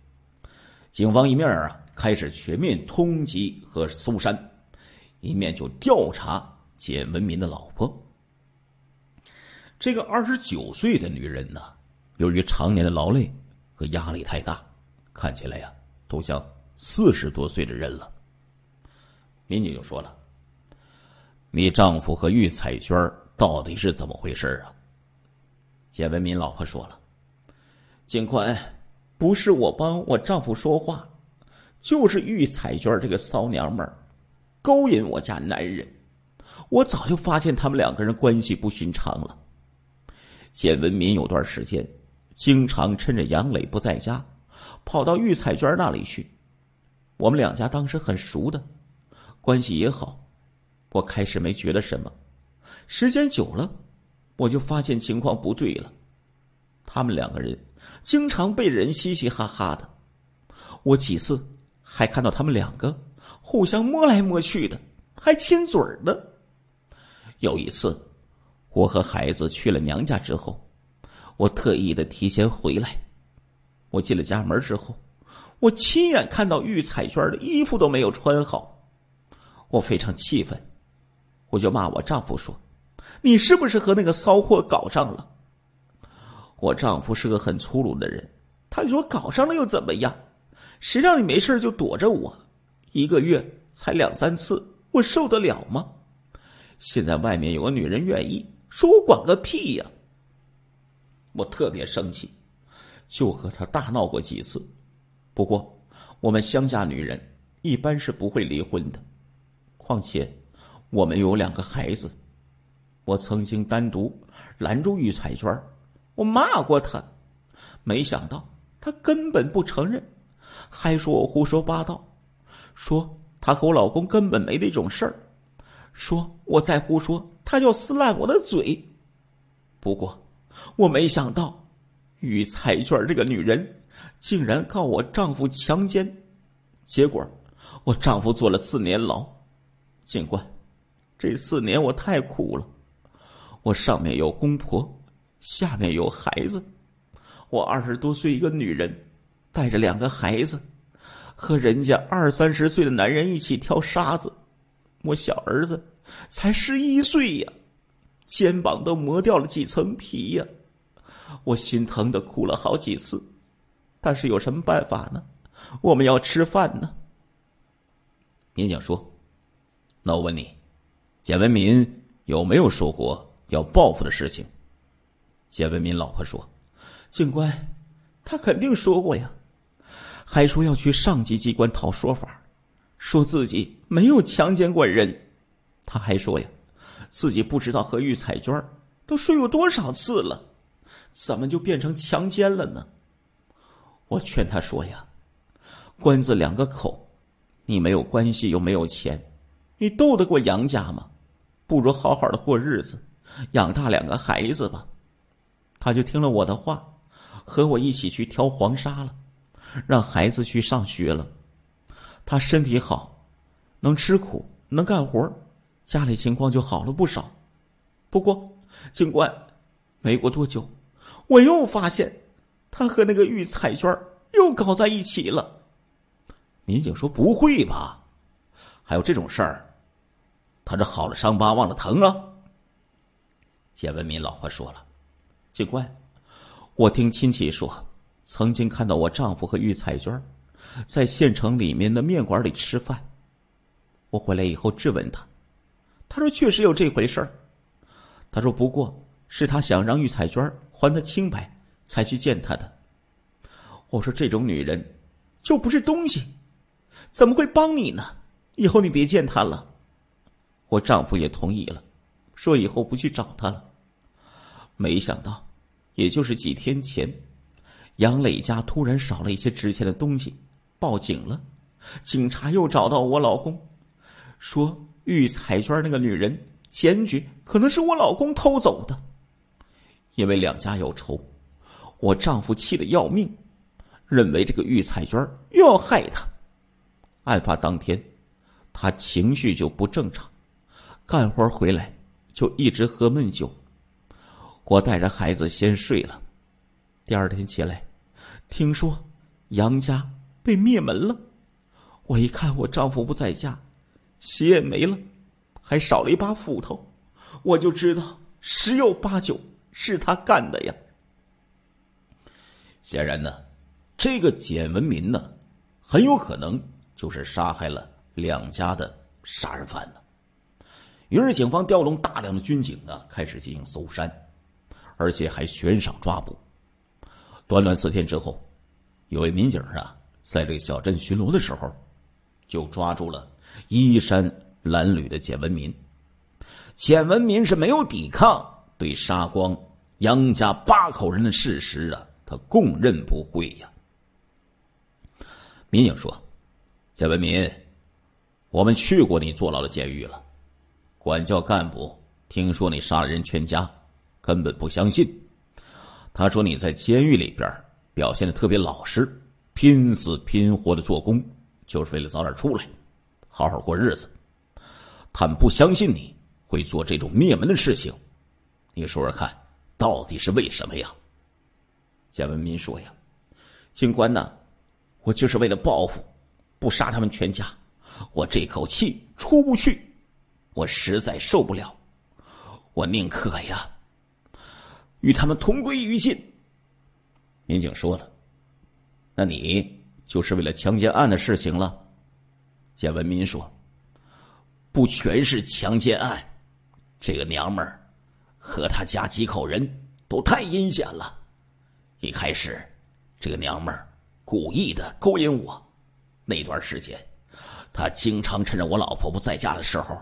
警方一面啊开始全面通缉和搜山，一面就调查简文明的老婆。这个二十九岁的女人呢，由于常年的劳累和压力太大。看起来呀，都像四十多岁的人了。民警就说了：“你丈夫和玉彩娟到底是怎么回事啊？”简文明老婆说了：“警官，不是我帮我丈夫说话，就是玉彩娟这个骚娘们儿勾引我家男人。我早就发现他们两个人关系不寻常了。简文明有段时间经常趁着杨磊不在家。”跑到玉彩娟那里去，我们两家当时很熟的，关系也好。我开始没觉得什么，时间久了，我就发现情况不对了。他们两个人经常被人嘻嘻哈哈的，我几次还看到他们两个互相摸来摸去的，还亲嘴儿的。有一次，我和孩子去了娘家之后，我特意的提前回来。我进了家门之后，我亲眼看到玉彩娟的衣服都没有穿好，我非常气愤，我就骂我丈夫说：“你是不是和那个骚货搞上了？”我丈夫是个很粗鲁的人，他说：“搞上了又怎么样？谁让你没事就躲着我，一个月才两三次，我受得了吗？现在外面有个女人愿意，说我管个屁呀！”我特别生气。就和他大闹过几次，不过我们乡下女人一般是不会离婚的。况且我们有两个孩子。我曾经单独拦住玉彩娟，我骂过她，没想到她根本不承认，还说我胡说八道，说她和我老公根本没那种事儿，说我再胡说，她要撕烂我的嘴。不过我没想到。与彩娟这个女人，竟然告我丈夫强奸，结果我丈夫坐了四年牢。警官，这四年我太苦了，我上面有公婆，下面有孩子，我二十多岁一个女人，带着两个孩子，和人家二三十岁的男人一起挑沙子，我小儿子才十一岁呀，肩膀都磨掉了几层皮呀。我心疼的哭了好几次，但是有什么办法呢？我们要吃饭呢。民警说：“那我问你，简文明有没有说过要报复的事情？”简文明老婆说：“警官，他肯定说过呀，还说要去上级机关讨说法，说自己没有强奸过人。他还说呀，自己不知道和玉彩娟都睡过多少次了。”怎么就变成强奸了呢？我劝他说：“呀，官字两个口，你没有关系又没有钱，你斗得过杨家吗？不如好好的过日子，养大两个孩子吧。”他就听了我的话，和我一起去挑黄沙了，让孩子去上学了。他身体好，能吃苦，能干活，家里情况就好了不少。不过，警官，没过多久。我又发现，他和那个玉彩娟又搞在一起了。民警说：“不会吧？还有这种事儿？他这好了伤疤忘了疼了？”简文明老婆说了：“警官，我听亲戚说，曾经看到我丈夫和玉彩娟在县城里面的面馆里吃饭。我回来以后质问他，他说确实有这回事儿。他说不过。”是他想让玉彩娟还他清白，才去见他的。我说这种女人，就不是东西，怎么会帮你呢？以后你别见她了。我丈夫也同意了，说以后不去找她了。没想到，也就是几天前，杨磊家突然少了一些值钱的东西，报警了。警察又找到我老公，说玉彩娟那个女人，钱卷可能是我老公偷走的。因为两家有仇，我丈夫气得要命，认为这个玉彩娟又要害他。案发当天，他情绪就不正常，干活回来就一直喝闷酒。我带着孩子先睡了，第二天起来，听说杨家被灭门了。我一看我丈夫不在家，鞋也没了，还少了一把斧头，我就知道十有八九。是他干的呀！显然呢，这个简文明呢，很有可能就是杀害了两家的杀人犯呢。于是，警方调动大量的军警啊，开始进行搜山，而且还悬赏抓捕。短短四天之后，有位民警啊，在这个小镇巡逻的时候，就抓住了衣衫褴褛的简文明。简文明是没有抵抗。对杀光杨家八口人的事实啊，他供认不讳呀。民警说：“蒋文明，我们去过你坐牢的监狱了，管教干部听说你杀了人全家，根本不相信。他说你在监狱里边表现的特别老实，拼死拼活的做工，就是为了早点出来，好好过日子。他们不相信你会做这种灭门的事情。”你说说看，到底是为什么呀？简文明说：“呀，警官呢？我就是为了报复，不杀他们全家，我这口气出不去，我实在受不了，我宁可呀，与他们同归于尽。”民警说了：“那你就是为了强奸案的事情了？”简文明说：“不全是强奸案，这个娘们儿。”和他家几口人都太阴险了。一开始，这个娘们儿故意的勾引我。那段时间，她经常趁着我老婆不在家的时候，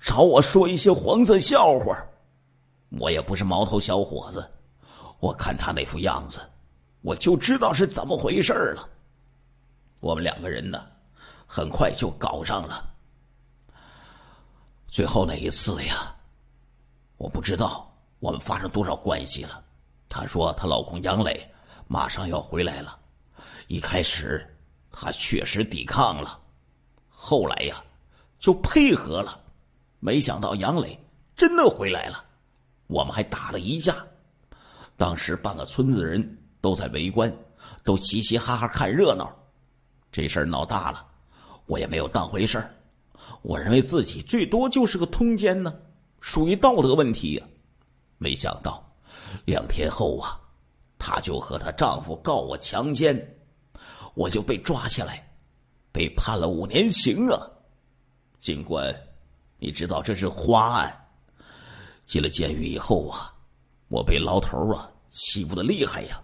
找我说一些黄色笑话。我也不是毛头小伙子，我看她那副样子，我就知道是怎么回事了。我们两个人呢，很快就搞上了。最后那一次呀。我不知道我们发生多少关系了。她说她老公杨磊马上要回来了。一开始她确实抵抗了，后来呀就配合了。没想到杨磊真的回来了，我们还打了一架。当时半个村子人都在围观，都嘻嘻哈哈看热闹。这事儿闹大了，我也没有当回事儿。我认为自己最多就是个通奸呢。属于道德问题呀，没想到，两天后啊，她就和她丈夫告我强奸，我就被抓起来，被判了五年刑啊。警官，你知道这是花案。进了监狱以后啊，我被牢头啊欺负的厉害呀，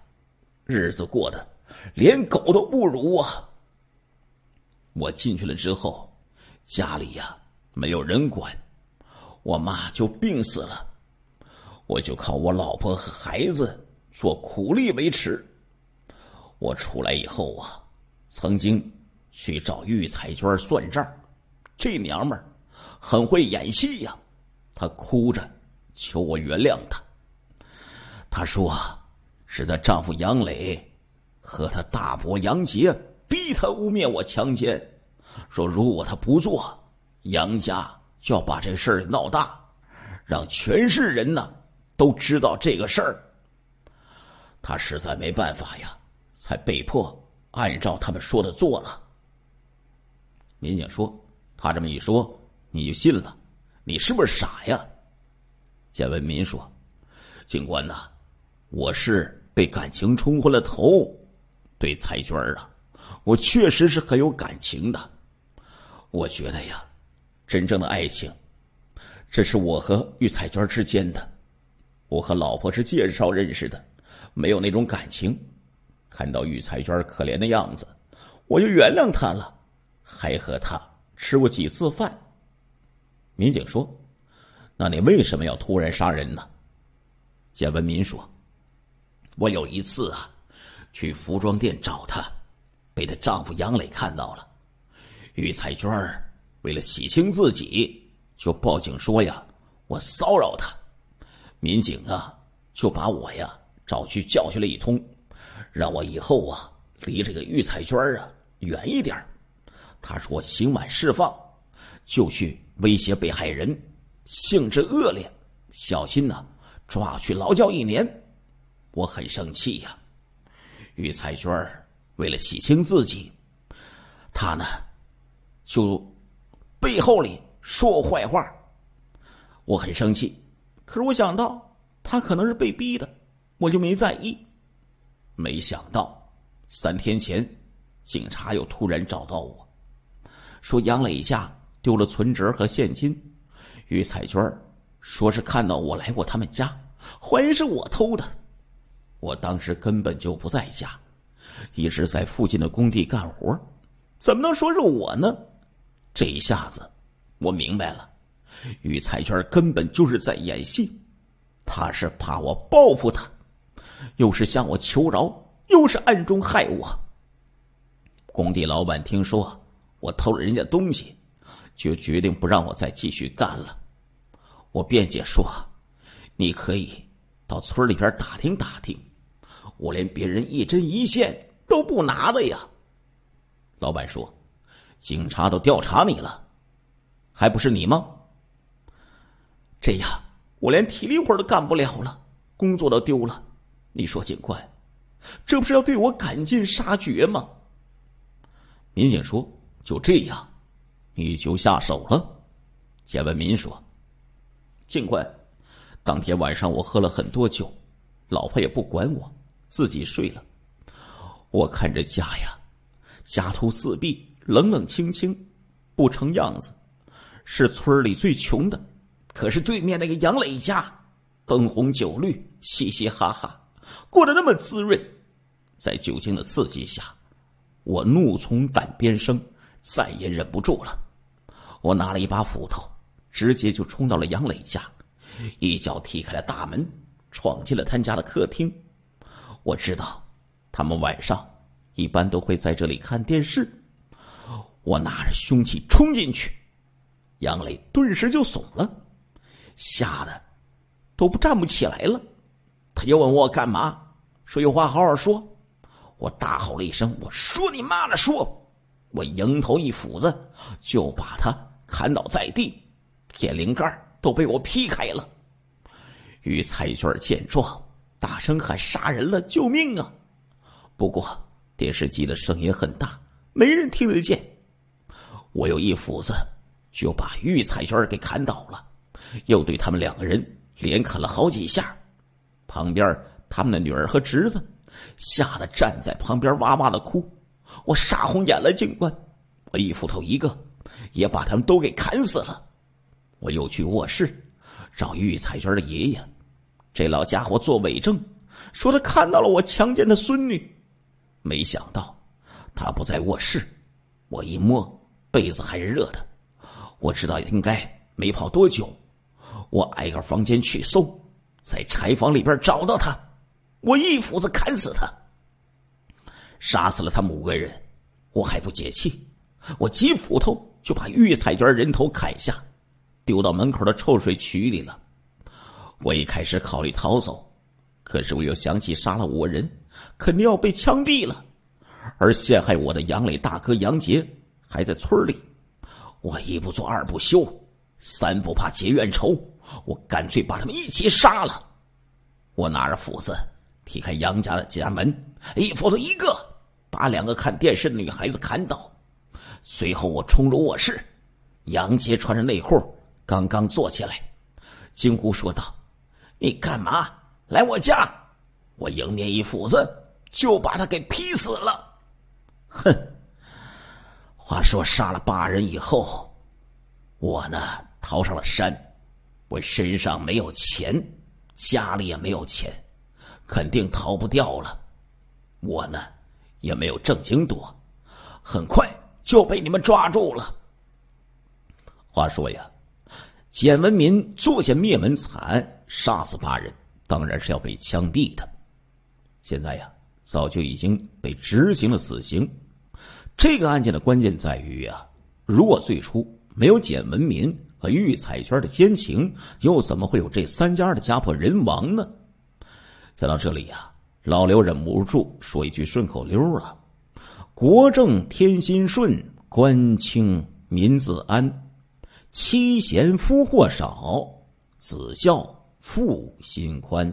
日子过得连狗都不如啊。我进去了之后，家里呀没有人管。我妈就病死了，我就靠我老婆和孩子做苦力维持。我出来以后啊，曾经去找玉彩娟算账，这娘们儿很会演戏呀，她哭着求我原谅她。她说，是她丈夫杨磊和她大伯杨杰逼她污蔑我强奸，说如果她不做，杨家。就要把这事儿闹大，让全市人呢都知道这个事儿。他实在没办法呀，才被迫按照他们说的做了。民警说：“他这么一说，你就信了？你是不是傻呀？”简文民说：“警官呐，我是被感情冲昏了头，对彩娟啊，我确实是很有感情的。我觉得呀。”真正的爱情，这是我和玉彩娟之间的。我和老婆是介绍认识的，没有那种感情。看到玉彩娟可怜的样子，我就原谅她了，还和她吃过几次饭。民警说：“那你为什么要突然杀人呢？”简文明说：“我有一次啊，去服装店找她，被她丈夫杨磊看到了，玉彩娟儿。”为了洗清自己，就报警说呀，我骚扰他。民警啊就把我呀找去教训了一通，让我以后啊离这个玉彩娟啊远一点。他说刑满释放就去威胁被害人，性质恶劣，小心呢抓去劳教一年。我很生气呀，玉彩娟为了洗清自己，她呢就。背后里说坏话，我很生气。可是我想到他可能是被逼的，我就没在意。没想到三天前，警察又突然找到我，说杨磊家丢了存折和现金，于彩娟说是看到我来过他们家，怀疑是我偷的。我当时根本就不在家，一直在附近的工地干活，怎么能说是我呢？这一下子，我明白了，于彩娟根本就是在演戏，她是怕我报复她，又是向我求饶，又是暗中害我。工地老板听说我偷了人家东西，就决定不让我再继续干了。我辩解说：“你可以到村里边打听打听，我连别人一针一线都不拿的呀。”老板说。警察都调查你了，还不是你吗？这样我连体力活都干不了了，工作都丢了。你说，警官，这不是要对我赶尽杀绝吗？民警说：“就这样，你就下手了。”简文民说：“警官，当天晚上我喝了很多酒，老婆也不管我，自己睡了。我看着家呀，家徒四壁。”冷冷清清，不成样子，是村里最穷的。可是对面那个杨磊家，灯红酒绿，嘻嘻哈哈，过得那么滋润。在酒精的刺激下，我怒从胆边生，再也忍不住了。我拿了一把斧头，直接就冲到了杨磊家，一脚踢开了大门，闯进了他家的客厅。我知道，他们晚上一般都会在这里看电视。我拿着凶器冲进去，杨磊顿时就怂了，吓得都不站不起来了。他又问我干嘛，说有话好好说。我大吼了一声：“我说你妈的说，我迎头一斧子就把他砍倒在地，铁灵盖都被我劈开了。于彩娟见状，大声喊：“杀人了！救命啊！”不过电视机的声音很大，没人听得见。我有一斧子，就把玉彩娟给砍倒了，又对他们两个人连砍了好几下。旁边他们的女儿和侄子吓得站在旁边哇哇的哭。我杀红眼了，警官，我一斧头一个，也把他们都给砍死了。我又去卧室，找玉彩娟的爷爷，这老家伙做伪证，说他看到了我强奸的孙女。没想到他不在卧室，我一摸。被子还是热的，我知道应该没跑多久。我挨个房间去搜，在柴房里边找到他，我一斧子砍死他。杀死了他们五个人，我还不解气，我几斧头就把玉彩娟人头砍下，丢到门口的臭水渠里了。我一开始考虑逃走，可是我又想起杀了五个人，肯定要被枪毙了，而陷害我的杨磊大哥杨杰。还在村里，我一不做二不休，三不怕结怨仇，我干脆把他们一起杀了。我拿着斧子，劈开杨家的家门，一斧头一个，把两个看电视的女孩子砍倒。随后我冲入卧室，杨杰穿着内裤，刚刚坐起来，惊呼说道：“你干嘛来我家？”我迎面一斧子，就把他给劈死了。哼！话说杀了八人以后，我呢逃上了山，我身上没有钱，家里也没有钱，肯定逃不掉了。我呢也没有正经躲，很快就被你们抓住了。话说呀，简文明做下灭门惨，杀死八人，当然是要被枪毙的。现在呀，早就已经被执行了死刑。这个案件的关键在于啊，如果最初没有简文明和玉彩娟的奸情，又怎么会有这三家的家破人亡呢？讲到这里呀，老刘忍不住说一句顺口溜啊：国政天心顺，官清民自安，妻贤夫祸少，子孝父心宽。